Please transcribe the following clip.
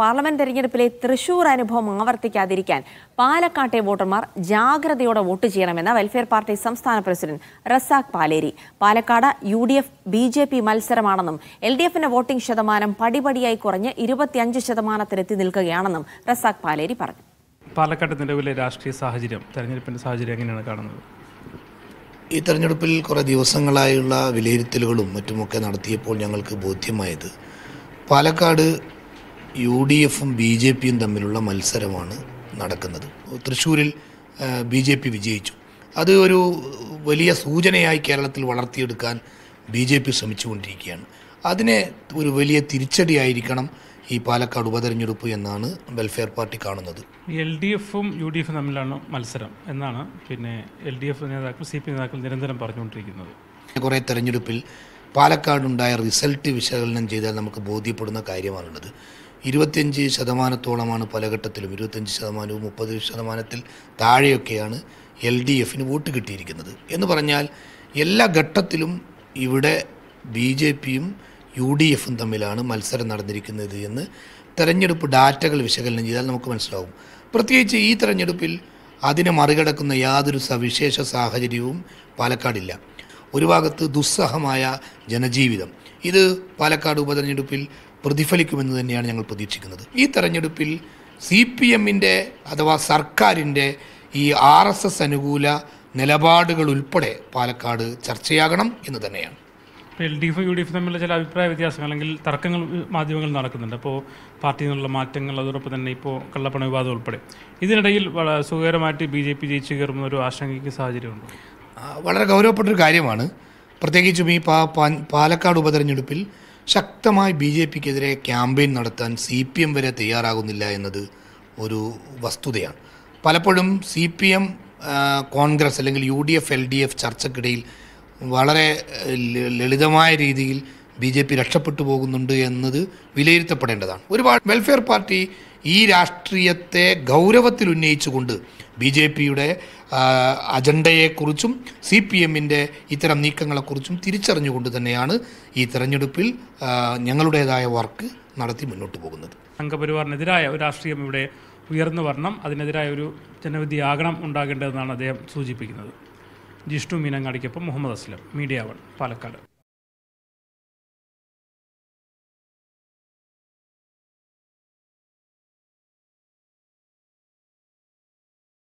parliament തെരഞ്ഞെടുപ്പിലെ തൃശൂർ അനുഭവം ആവർത്തിക്കാതിരിക്കാൻ പാലക്കാട്ടെ വോട്ടർമാർ ജാഗ്രതയോടെ വോട്ട് ചെയ്യണമെന്ന് വെൽഫെയർ പാർട്ടി സംസ്ഥാന president Razak Paleri Palakkad U D F B J P മത്സരമാണെന്നും എൽ ഡി എഫിന്റെ വോട്ടിംഗ് ശതമാനം പടിപടിയായി കുറഞ്ഞ് ഇരുപത്തിയഞ്ച് ശതമാനത്തിലെത്തി നിൽക്കുകയാണെന്നും റസാഖ് പാലേരി പറഞ്ഞു പാലക്കാട് നിലവിലെ രാഷ്ട്രീയ സാഹചര്യം തെരഞ്ഞെടുപ്പിന്റെ സാഹചര്യം എങ്ങനെയാണ് കാണുന്നത് ഈ തെരഞ്ഞെടുപ്പിൽ കുറേ ദിവസങ്ങളായുള്ള വിലയിരുത്തലുകളും മറ്റുമൊക്കെ നടത്തിയപ്പോൾ ഞങ്ങൾക്ക് ബോധ്യമായത് പാലക്കാട് യു ഡി എഫും ബി ജെ പിയും തമ്മിലുള്ള മത്സരമാണ് നടക്കുന്നത് തൃശ്ശൂരിൽ ബി ജെ പി വിജയിച്ചു അത് ഒരു വലിയ സൂചനയായി കേരളത്തിൽ വളർത്തിയെടുക്കാൻ ബി ജെ പി ശ്രമിച്ചുകൊണ്ടിരിക്കുകയാണ് അതിനെ ഒരു വലിയ തിരിച്ചടിയായിരിക്കണം ഈ പാലക്കാട് ഉപതെരഞ്ഞെടുപ്പ് എന്നാണ് വെൽഫെയർ പാർട്ടി കാണുന്നത് എൽ ഡി എഫും യു ഡി എഫും തമ്മിലാണ് മത്സരം എന്നാണ് പിന്നെ എൽ ഡി എഫ് നേതാക്കൾ സി പി നേതാക്കൾ നിരന്തരം പറഞ്ഞുകൊണ്ടിരിക്കുന്നത് കുറേ തെരഞ്ഞെടുപ്പിൽ പാലക്കാടുണ്ടായ റിസൾട്ട് വിശകലനം ചെയ്താൽ നമുക്ക് ബോധ്യപ്പെടുന്ന കാര്യമാണുള്ളത് ഇരുപത്തിയഞ്ച് ശതമാനത്തോളമാണ് പല ഘട്ടത്തിലും ഇരുപത്തിയഞ്ച് ശതമാനവും മുപ്പത് ശതമാനത്തിൽ താഴെയൊക്കെയാണ് എൽ ഡി എഫിന് വോട്ട് കിട്ടിയിരിക്കുന്നത് എന്ന് പറഞ്ഞാൽ എല്ലാ ഘട്ടത്തിലും ഇവിടെ ബി ജെ പിയും യു ഡി എഫും തമ്മിലാണ് മത്സരം നടന്നിരിക്കുന്നത് എന്ന് തെരഞ്ഞെടുപ്പ് ഡാറ്റകൾ വിശകലനം ചെയ്താൽ നമുക്ക് മനസ്സിലാവും പ്രത്യേകിച്ച് ഈ തെരഞ്ഞെടുപ്പിൽ അതിനെ മറികടക്കുന്ന യാതൊരു സവിശേഷ സാഹചര്യവും പാലക്കാടില്ല ഒരു ഭാഗത്ത് ദുസ്സഹമായ ജനജീവിതം ഇത് പാലക്കാട് ഉപതെരഞ്ഞെടുപ്പിൽ പ്രതിഫലിക്കുമെന്ന് തന്നെയാണ് ഞങ്ങൾ പ്രതീക്ഷിക്കുന്നത് ഈ തെരഞ്ഞെടുപ്പിൽ സി പി എമ്മിൻ്റെ അഥവാ സർക്കാരിൻ്റെ ഈ ആർ എസ് എസ് അനുകൂല നിലപാടുകൾ ഉൾപ്പെടെ പാലക്കാട് ചർച്ചയാകണം എന്ന് തന്നെയാണ് L D F U D F തമ്മിലുള്ള ചില അഭിപ്രായ വ്യത്യാസങ്ങൾ അല്ലെങ്കിൽ തർക്കങ്ങൾ മാധ്യമങ്ങളിൽ നടക്കുന്നുണ്ട് അപ്പോൾ പാർട്ടിയിൽ നിന്നുള്ള മാറ്റങ്ങൾ അതോടൊപ്പം തന്നെ ഇപ്പോൾ കള്ളപ്പണ വിവാദം ഉൾപ്പെടെ ഇതിനിടയിൽ സുഖകരമായിട്ട് ബി ജെ പി ജയിച്ചു കയറുന്ന ഒരു ആശങ്കയ്ക്ക് സാഹചര്യമുണ്ട് വളരെ ഗൗരവപ്പെട്ടൊരു കാര്യമാണ് പ്രത്യേകിച്ചും ഈ പാ പാലക്കാട് ഉപതെരഞ്ഞെടുപ്പിൽ ശക്തമായി ബി ജെ പിക്കെതിരെ ക്യാമ്പയിൻ നടത്താൻ സി പി എം വരെ തയ്യാറാകുന്നില്ല എന്നത് ഒരു വസ്തുതയാണ് പലപ്പോഴും സി പി എം കോൺഗ്രസ് അല്ലെങ്കിൽ U D F L D F ചർച്ചക്കിടയിൽ വളരെ ലളിതമായ രീതിയിൽ ബി ജെ പി രക്ഷപ്പെട്ടു പോകുന്നുണ്ട് എന്നത് വിലയിരുത്തപ്പെടേണ്ടതാണ് ഒരുപാട് വെൽഫെയർ പാർട്ടി ഈ രാഷ്ട്രീയത്തെ ഗൗരവത്തിൽ ഉന്നയിച്ചുകൊണ്ട് ബി ജെ പിയുടെ അജണ്ടയെക്കുറിച്ചും സി പി എമ്മിൻ്റെ ഇത്തരം നീക്കങ്ങളെക്കുറിച്ചും തിരിച്ചറിഞ്ഞുകൊണ്ട് തന്നെയാണ് ഈ തെരഞ്ഞെടുപ്പിൽ ഞങ്ങളുടേതായ വർക്ക് നടത്തി മുന്നോട്ട് പോകുന്നത് സംഘപരിവാറിനെതിരായ ഒരു രാഷ്ട്രീയം ഇവിടെ ഉയർന്നു വരണം അതിനെതിരായ ഒരു ജനവിധിയാകണം ഉണ്ടാകേണ്ടതെന്നാണ് അദ്ദേഹം സൂചിപ്പിക്കുന്നത് ജിഷ്ണു മീനങ്ങാടിക്കൊപ്പം മുഹമ്മദ് അസ്ലം മീഡിയ വൺ പാലക്കാട്